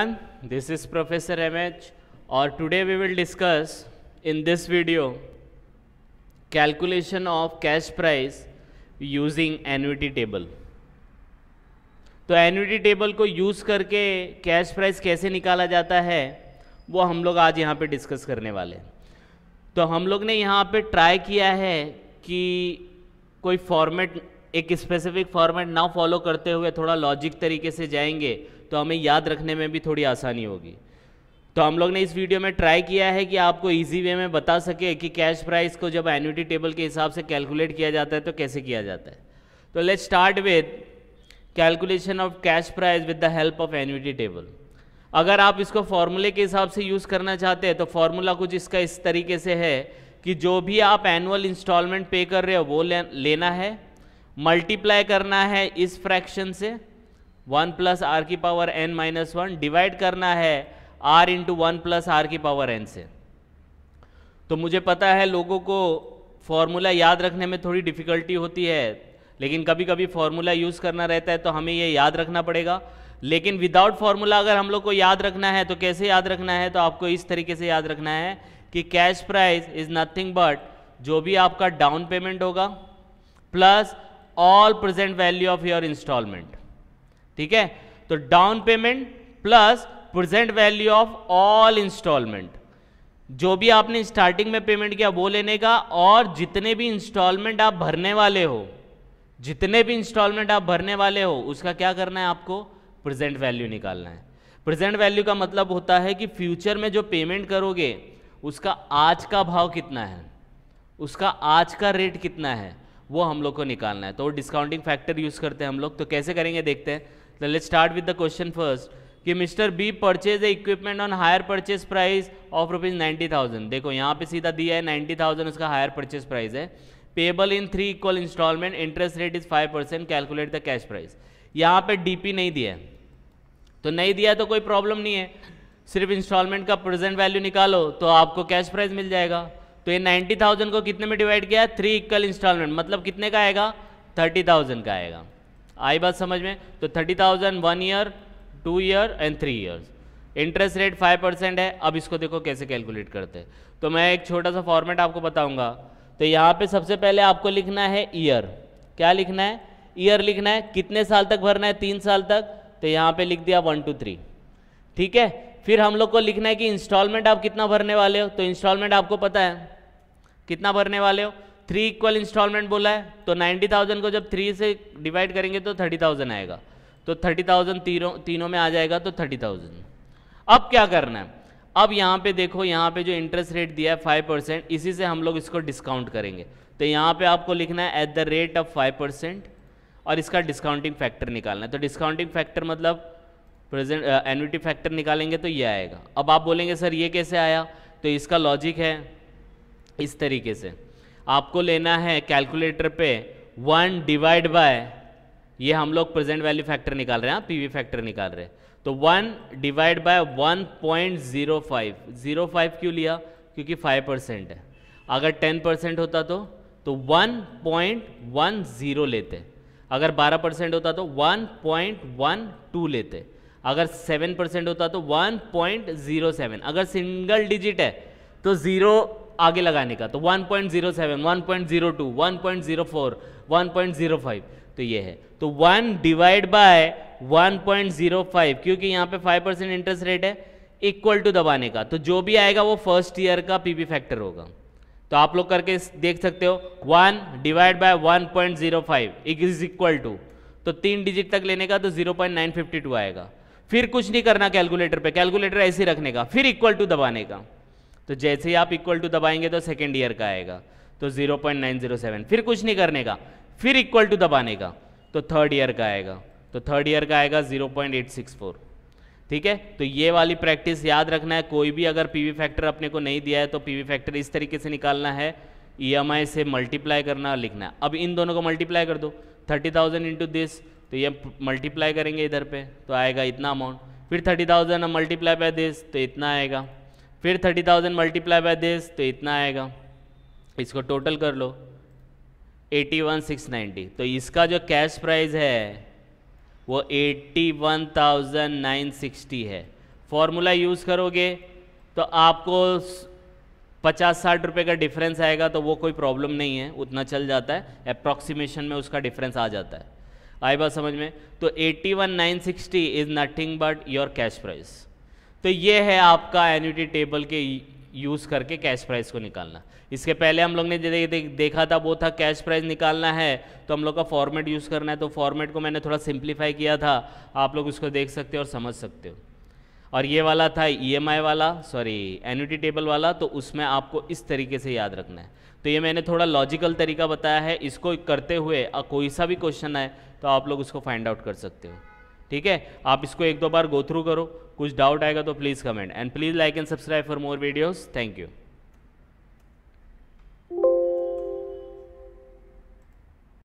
This is professor M H और today we will discuss in this video calculation of cash price using annuity table तो annuity table को use करके cash price कैसे निकाला जाता है वो हम लोग आज यहाँ पे डिस्कस करने वाले तो हम लोग ने यहाँ पे ट्राई किया है कि कोई फॉर्मेट एक स्पेसिफिक फॉर्मेट ना फॉलो करते हुए थोड़ा लॉजिक तरीके से जाएंगे तो हमें याद रखने में भी थोड़ी आसानी होगी तो हम लोग ने इस वीडियो में ट्राई किया है कि आपको इजी वे में बता सके कि कैश प्राइस को जब एन्यूटी टेबल के हिसाब से कैलकुलेट किया जाता है तो कैसे किया जाता है तो let start with calculation of cash price with the help of annuity table अगर आप इसको फॉर्मूले के हिसाब से यूज़ करना चाहते हैं तो फार्मूला कुछ इसका इस तरीके से है कि जो भी आप एनुअल इंस्टॉलमेंट पे कर रहे हो वो लेना है मल्टीप्लाई करना है इस फ्रैक्शन से वन प्लस आर की power n minus one divide करना है r into one plus r की पावर एन से तो मुझे पता है लोगों को फॉर्मूला याद रखने में थोड़ी डिफ़िकल्टी होती है लेकिन कभी कभी फॉर्मूला यूज़ करना रहता है तो हमें ये याद रखना पड़ेगा लेकिन विदाउट फॉर्मूला अगर हम लोग को याद रखना है तो कैसे याद रखना है तो आपको इस तरीके से याद रखना है कि cash price is nothing but जो भी आपका डाउन पेमेंट होगा plus all present value of your instalment ठीक है तो down payment plus present value of all instalment जो भी आपने स्टार्टिंग में पेमेंट किया वो लेने का और जितने भी इंस्टॉलमेंट आप भरने वाले हो जितने भी इंस्टॉलमेंट आप भरने वाले हो उसका क्या करना है आपको प्रेजेंट वैल्यू निकालना है प्रेजेंट वैल्यू का मतलब होता है कि फ्यूचर में जो पेमेंट करोगे उसका आज का भाव कितना है उसका आज का रेट कितना है वो हम लोग को निकालना है तो डिस्काउंटिंग फैक्टर यूज़ करते हैं हम लोग तो कैसे करेंगे देखते हैं Then let's start with the question first. कि mister B purchase equipment on hire purchase price of rupees ninety thousand देखो यहाँ पे सीधा दिया है नाइन्टी थाउजेंड उसका हायर परचेज प्राइस है payable in three equal instalment interest rate is five percent calculate the cash price यहाँ पे डीपी नहीं दिया है तो नहीं दिया तो कोई प्रॉब्लम नहीं है सिर्फ इंस्टॉलमेंट का प्रेजेंट वैल्यू निकालो तो आपको कैश प्राइस मिल जाएगा तो ये नाइन्टी थाउजेंड को कितने में डिवाइड किया थ्री इक्वल इंस्टॉलमेंट मतलब कितने का आएगा थर्टी थाउजेंड का आएगा आई बात समझ में तो thirty thousand one year two year and three years interest rate five percent है अब इसको देखो कैसे कैलकुलेट करते हैं तो मैं एक छोटा सा फॉर्मेट आपको बताऊंगा तो यहाँ पे सबसे पहले आपको लिखना है ईयर क्या लिखना है ईयर लिखना है कितने साल तक भरना है तीन साल तक तो यहाँ पे लिख दिया वन टू थ्री ठीक है फिर हम लोग को लिखना है कि इंस्टॉलमेंट आप कितना भरने वाले हो तो इंस्टॉलमेंट आपको पता है कितना भरने वाले हो थ्री इक्वल इंस्टॉलमेंट बोला है तो नाइन्टी थाउजेंड को जब थ्री से डिवाइड करेंगे तो थर्टी थाउजेंड आएगा तो थर्टी थाउजेंड तीनों तीनों में आ जाएगा तो थर्टी थाउजेंड अब क्या करना है अब यहाँ पे देखो यहाँ पे जो इंटरेस्ट रेट दिया है फाइव परसेंट इसी से हम लोग इसको डिस्काउंट करेंगे तो यहाँ पे आपको लिखना है at the rate of five percent और इसका डिस्काउंटिंग फैक्टर निकालना है तो डिस्काउंटिंग फैक्टर मतलब प्रेजेंट एनुटी फैक्टर निकालेंगे तो ये आएगा अब आप बोलेंगे सर ये कैसे आया तो इसका लॉजिक है इस तरीके से आपको लेना है कैलकुलेटर पे वन डिवाइड बाय ये हम लोग प्रेजेंट वैल्यू फैक्टर निकाल रहे हैं पीवी हाँ, फैक्टर निकाल रहे हैं तो one divide by one point zero five zero five क्यों लिया क्योंकि फाइव परसेंट है अगर टेन परसेंट होता तो तो वन पॉइंट वन जीरो लेते अगर बारह परसेंट होता तो वन पॉइंट वन टू लेते अगर सेवन परसेंट होता तो वन पॉइंट जीरो सेवन अगर सिंगल डिजिट है तो ज़ीरो आगे लगाने का तो 1.07, 1.02, 1.04, 1.05 तो ये है तो 1 डिवाइड बाय 1.05 क्योंकि यहाँ पे 5 परसेंट इंटरेस्ट रेट है इक्वल टू दबाने का तो जो भी आएगा वो फर्स्ट ईयर का पीपी फैक्टर होगा तो आप लोग करके देख सकते हो 1 divide by 1.05 point is equal to तो तीन डिजिट तक लेने का तो 0.952 आएगा फिर कुछ नहीं करना कैलकुलेटर पे कैलकुलेटर ऐसे रखने का फिर इक्वल टू दबाने का तो जैसे ही आप इक्वल टू दबाएंगे तो सेकेंड ईयर का आएगा तो 0.907 फिर कुछ नहीं करने का फिर इक्वल टू दबाने का तो थर्ड ईयर का आएगा तो थर्ड ईयर का आएगा 0.864 ठीक है तो ये वाली प्रैक्टिस याद रखना है कोई भी अगर पीवी फैक्टर अपने को नहीं दिया है तो पीवी फैक्टर इस तरीके से निकालना है ईएमआई e से मल्टीप्लाई करना और लिखना है अब इन दोनों को मल्टीप्लाई कर दो थर्टी थाउजेंड इंटू दिस तो ये मल्टीप्लाई करेंगे इधर पे तो आएगा इतना अमाउंट फिर thirty thousand multiply by this तो इतना आएगा फिर thirty thousand multiply by this तो इतना आएगा इसको टोटल कर लो एटी वन सिक्स नाइन्टी तो इसका जो कैश प्राइस है वो eighty one thousand nine sixty है फॉर्मूला यूज़ करोगे तो आपको पचास साठ रुपये का डिफरेंस आएगा तो वो कोई प्रॉब्लम नहीं है उतना चल जाता है अप्रॉक्सीमेशन में उसका डिफरेंस आ जाता है आई बात समझ में तो eighty one nine sixty is nothing but your cash price तो ये है आपका एन्यूटी टेबल के यूज़ करके कैश प्राइस को निकालना इसके पहले हम लोग ने दे, दे, देखा था वो था कैश प्राइस निकालना है तो हम लोग का फॉर्मेट यूज़ करना है तो फॉर्मेट को मैंने थोड़ा सिंप्लीफाई किया था आप लोग उसको देख सकते हो और समझ सकते हो और ये वाला था ईएमआई e वाला सॉरी एन्यूटी टेबल वाला तो उसमें आपको इस तरीके से याद रखना है तो ये मैंने थोड़ा लॉजिकल तरीका बताया है इसको करते हुए कोई सा भी क्वेश्चन आए तो आप लोग उसको फाइंड आउट कर सकते हो ठीक है आप इसको एक दो बार गो थ्रू करो कुछ डाउट आएगा तो please comment and please like and subscribe for more videos thank you